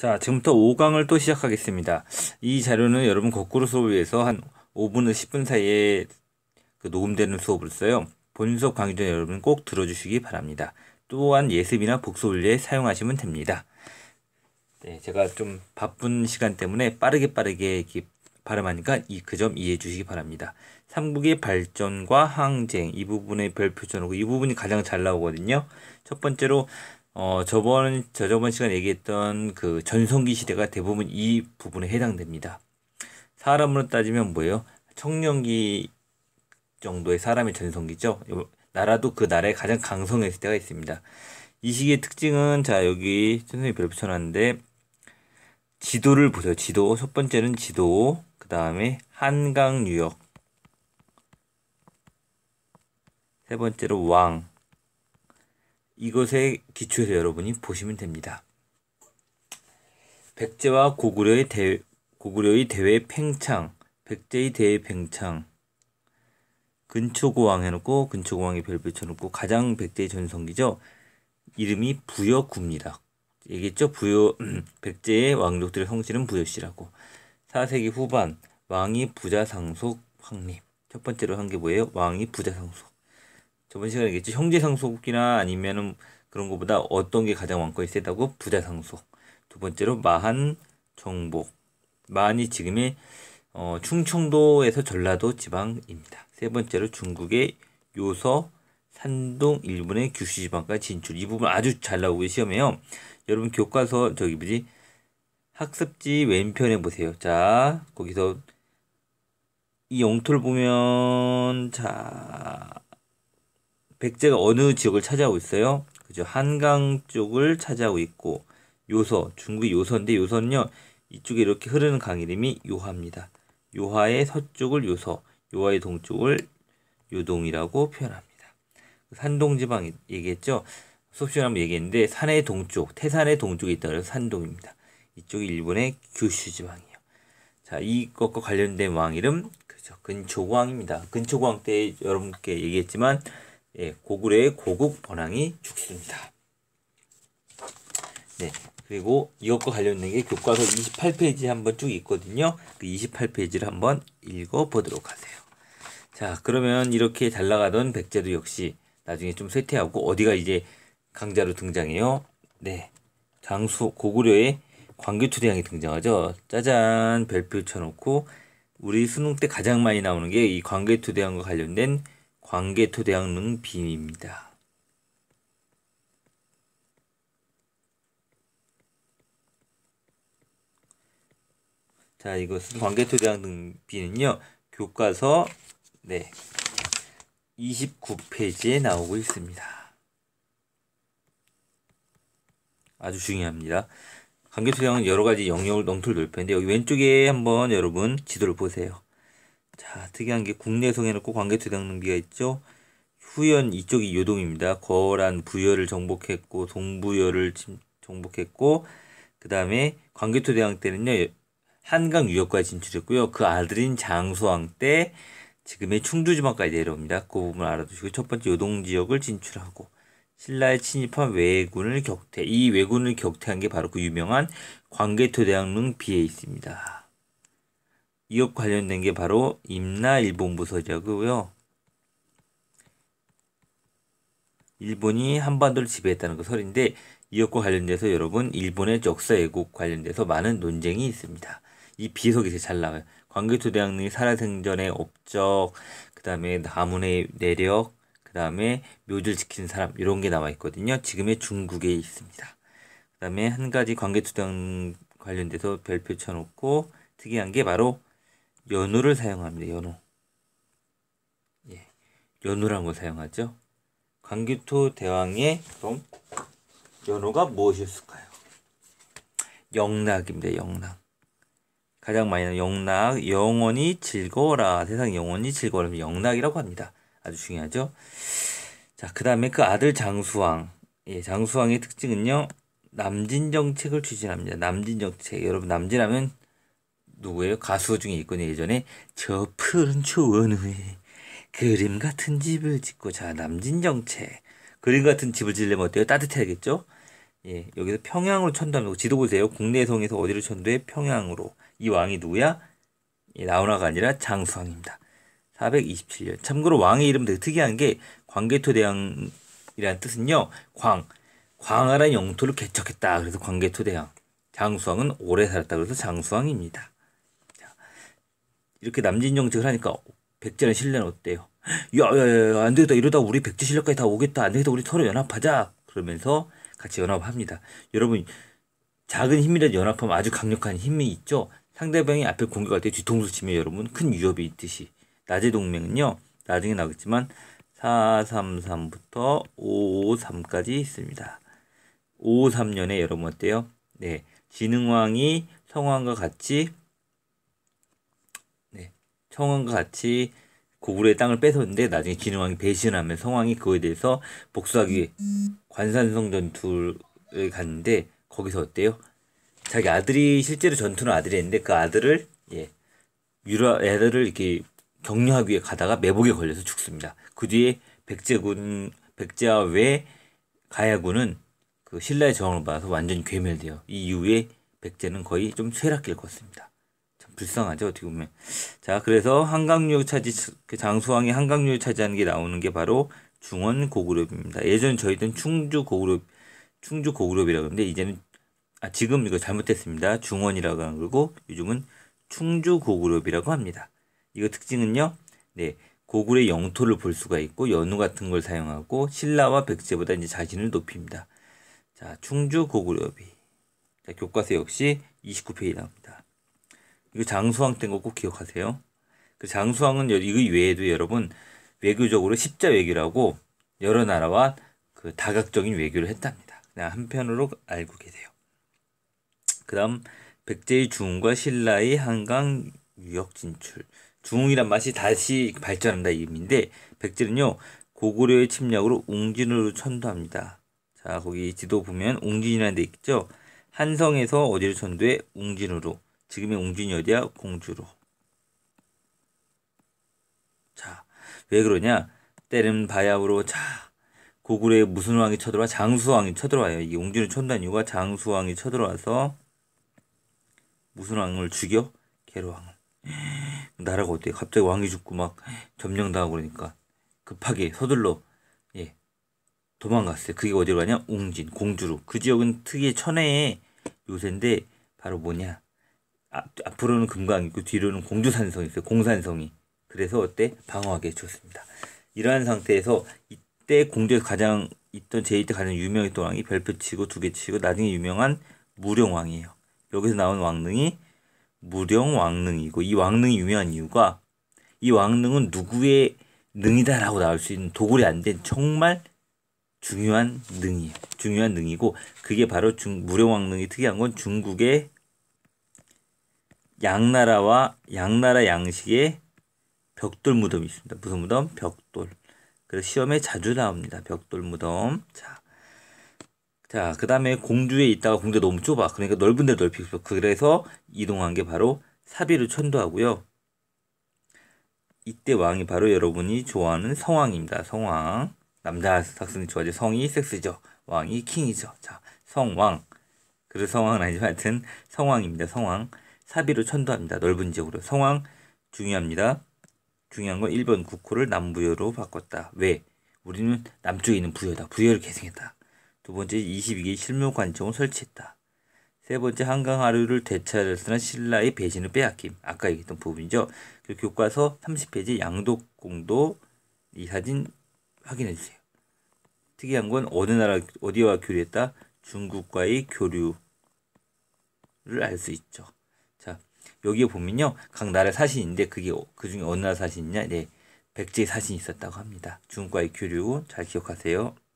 자, 지금부터 5강을 또 시작하겠습니다. 이 자료는 여러분 거꾸로 수업을 위해서 한 5분에서 10분 사이에 그 녹음되는 수업을 써요. 본 수업 강의 전 여러분 꼭 들어주시기 바랍니다. 또한 예습이나 복습 훈련에 사용하시면 됩니다. 네, 제가 좀 바쁜 시간 때문에 빠르게 빠르게 발음하니까 이 그 점 이해해 주시기 바랍니다. 삼국의 발전과 항쟁 이 부분의 별표전하고 이 부분이 가장 잘 나오거든요. 첫 번째로 어, 저번, 저저번 시간 얘기했던 그 전성기 시대가 대부분 이 부분에 해당됩니다. 사람으로 따지면 뭐예요? 청년기 정도의 사람의 전성기죠. 나라도 그나라에 가장 강성했을 때가 있습니다. 이 시기의 특징은 자 여기 선생님이 별로 붙여놨는데 지도를 보세요. 지도 첫 번째는 지도 그 다음에 한강 유역 세 번째로 왕 이것에 기초해서 여러분이 보시면 됩니다. 백제와 고구려의 대 고구려의 대외 팽창, 백제의 대외 팽창, 근초고왕 해놓고 근초고왕의 별 붙여놓고 가장 백제의 전성기죠. 이름이 부여구입니다. 얘기했죠. 부여 백제의 왕족들의 성씨는 부여씨라고. 4세기 후반 왕이 부자 상속 확립. 첫 번째로 한 게 뭐예요? 왕이 부자 상속. 저번 시간에 얘기했죠. 형제 상속이나 아니면은 그런 것보다 어떤 게 가장 왕권이 세다고? 부자 상속. 두 번째로 마한 정복. 마한이 지금의 어, 충청도에서 전라도 지방입니다. 세 번째로 중국의 요서, 산동, 일본의 규슈 지방까지 진출. 이 부분 아주 잘 나오고 시험해요 여러분 교과서 저기 뭐지? 학습지 왼편에 보세요. 자, 거기서 이 영토를 보면 자 백제가 어느 지역을 차지하고 있어요? 그죠. 한강 쪽을 차지하고 있고, 요서, 중국의 요서인데, 요서는요, 이쪽에 이렇게 흐르는 강 이름이 요하입니다. 요하의 서쪽을 요서, 요하의 동쪽을 요동이라고 표현합니다. 산동지방 얘기했죠. 수업 시간에 한번 얘기했는데 산의 동쪽, 태산의 동쪽에 있다 그래서 산동입니다. 이쪽이 일본의 규슈 지방이에요. 자, 이것과 관련된 왕 이름 그죠. 근초광입니다. 근초광 때 여러분께 얘기했지만 예, 고구려의 고국 번왕이 죽습니다. 네, 그리고 이것과 관련된 게 교과서 28페이지 한번 쭉 있거든요. 그 28페이지를 한번 읽어보도록 하세요. 자, 그러면 이렇게 잘 나가던 백제도 역시 나중에 좀 쇠퇴하고 어디가 이제 강자로 등장해요? 네, 장수 고구려의 광개토대왕이 등장하죠. 짜잔 별표 쳐놓고 우리 수능 때 가장 많이 나오는 게 이 광개토대왕과 관련된 광개토대왕릉 빔입니다. 자, 이것은 광개토대왕릉 빔은요. 교과서 네. 29페이지에 나오고 있습니다. 아주 중요합니다. 관계투량은 여러 가지 영역을 넘툴 넓혀는데 여기 왼쪽에 한번 여러분 지도를 보세요. 자, 특이한 게 국내 성에는꼭 관계투명비가 있죠. 후연 이쪽이 요동입니다. 거란 부여를 정복했고 동부여를 정복했고 그 다음에 광개토대왕 때는요 한강 유역까지 진출했고요. 그 아들인 장소왕 때 지금의 충주지방까지 내려옵니다. 그 부분 알아두시고 첫 번째 요동 지역을 진출하고 신라에 침입한 왜군을 격퇴 이 왜군을 격퇴한 게 바로 그 유명한 광개토대왕릉 비에 있습니다. 이것 관련된 게 바로 임나일본부서적이고요. 일본이 한반도를 지배했다는 그 설인데 이것과 관련돼서 여러분 일본의 적사 애국 관련돼서 많은 논쟁이 있습니다. 이 비석이 제일 잘 나와요. 광개토 대왕릉이 살아생전의 업적, 그 다음에 나문의 내력, 그 다음에 묘지를 지키는 사람 이런 게 나와 있거든요. 지금의 중국에 있습니다. 그 다음에 한 가지 광개토 대왕 관련돼서 별표 쳐놓고 특이한 게 바로 연우를 사용합니다. 연우. 예. 연우를 한번 사용하죠. 광규토 대왕의 그럼 연호가 무엇이었을까요? 영락입니다. 영락. 가장 많이 나 영락, 영원히 즐거워라. 세상 영원히 즐거워라. 영락이라고 합니다. 아주 중요하죠. 자, 그 다음에 그 아들 장수왕. 예, 장수왕의 특징은요. 남진 정책을 추진합니다. 남진 정책. 여러분 남진하면 누구예요? 가수 중에 있거든요. 예전에 저 푸른 초원 후에 그림 같은 집을 짓고 자 남진정책 그림 같은 집을 짓려면 어때요? 따뜻해야겠죠? 예, 여기서 평양으로 천도하면 지도 보세요. 국내성에서 어디를 천도해? 평양으로. 이 왕이 누구야? 예, 나훈아가 아니라 장수왕입니다. 427년. 참고로 왕의 이름 되게 특이한 게 광개토대왕이라는 뜻은요. 광, 광활한 영토를 개척했다. 그래서 광개토대왕. 장수왕은 오래 살았다. 그래서 장수왕입니다. 이렇게 남진 정책을 하니까 백제는 신뢰는 어때요? 야야야 안 되겠다 이러다 우리 백제 신뢰까지다 오겠다 안 되겠다 우리 서로 연합하자 그러면서 같이 연합합니다. 여러분 작은 힘이라도 연합하면 아주 강력한 힘이 있죠. 상대방이 앞에 공격할 때 뒤통수 치면 여러분 큰 위협이 있듯이 낮의 동맹은요 나중에 나겠지만 433부터 553까지 있습니다. 553년에 여러분 어때요? 네, 진흥왕이 성왕과 같이 청원과 같이 고구려의 땅을 뺏었는데 나중에 진흥왕이 배신하면 성왕이 그거에 대해서 복수하기 위해 관산성 전투를 갔는데 거기서 어때요? 자기 아들이 실제로 전투는 아들이 었는데그 아들을 예 유라 애들을 이렇게 격려하기 위해 가다가 매복에 걸려서 죽습니다. 그 뒤에 백제군 백제와 왜 가야군은 그 신라의 저항을 받아서 완전히 괴멸돼요. 이 이후에 백제는 거의 좀 쇠락길 걷습니다. 불쌍하죠 어떻게 보면 자 그래서 한강유 차지 그 장수왕이 한강유 차지하는 게 나오는 게 바로 중원 고구려입니다 예전 저희들은 충주 고구려 충주 고구려이라고 하는데 이제는 아 지금 이거 잘못했습니다 중원이라고 한 거고 요즘은 충주 고구려이라고 합니다 이거 특징은요 네 고구려 영토를 볼 수가 있고 연우 같은 걸 사용하고 신라와 백제보다 이제 자신을 높입니다 자 충주 고구려이자 교과서 역시 29페이지 나옵니다. 이거 장수왕 때인 거 꼭 기억하세요. 그 장수왕은 이거 외에도 여러분 외교적으로 십자 외교라고 여러 나라와 그 다각적인 외교를 했답니다. 그냥 한편으로 알고 계세요. 그다음 백제의 중과 신라의 한강 유역 진출. 중이란 맛이 다시 발전한다 이의인데 백제는요 고구려의 침략으로 웅진으로 천도합니다. 자 거기 지도 보면 웅진이라는 데 있죠. 한성에서 어디를 천도해 웅진으로. 지금의 웅진이 어디야? 공주로. 자, 왜 그러냐? 때는 바야흐로 자, 고구려에 무슨 왕이 쳐들어와? 장수왕이 쳐들어와요. 이 웅진을 촌단 이유가 장수왕이 쳐들어와서 무슨 왕을 죽여? 개로왕을. 나라가 어때? 갑자기 왕이 죽고 막 점령당하고 그러니까 급하게 서둘러 예 도망갔어요. 그게 어디로 가냐? 웅진, 공주로. 그 지역은 특유의 천혜의 요새인데 바로 뭐냐? 아, 앞으로는 금강 있고 뒤로는 공주산성이 있어요. 공산성이. 그래서 어때? 방어하기에 좋습니다. 이러한 상태에서 이때 공주에서 가장 있던 제2때 가장 유명했던 왕이 별표치고 두개 치고 나중에 유명한 무령왕이에요. 여기서 나온 왕릉이 무령왕릉이고 이 왕릉이 유명한 이유가 이 왕릉은 누구의 능이다라고 나올 수 있는 도굴이 안 된 정말 중요한 능이에요. 중요한 능이고 그게 바로 중 무령왕릉이 특이한 건 중국의 양나라와 양나라 양식의 벽돌 무덤이 있습니다. 무슨 무덤? 벽돌. 그래서 시험에 자주 나옵니다. 벽돌 무덤. 자. 자, 그 다음에 공주에 있다가 공주 너무 좁아. 그러니까 넓은 데 넓히고 그래서 이동한 게 바로 사비를 천도하고요. 이때 왕이 바로 여러분이 좋아하는 성왕입니다. 성왕. 남자 학생이 좋아하죠. 성이 섹스죠. 왕이 킹이죠. 자, 성왕. 그래서 성왕은 아니지만 하여튼 성왕입니다. 성왕. 사비로 천도합니다. 넓은 지역으로. 성황 중요합니다. 중요한 건 1번 국호를 남부여로 바꿨다. 왜? 우리는 남쪽에 있는 부여다. 부여를 계승했다. 두 번째 22기 실무 관청을 설치했다. 세 번째 한강 하류를 되찾았으나 신라의 배신을 빼앗김. 아까 얘기했던 부분이죠. 그 교과서 30페이지 양독공도 이 사진 확인해 주세요. 특이한 건 어느 나라 어디와 교류했다? 중국과의 교류를 알 수 있죠. 여기에 보면요. 각 나라 의 사신인데 그게 어, 그중에 어느 나라 사신이냐? 네. 백제의 사신이 있었다고 합니다. 중국과의 교류 잘 기억하세요.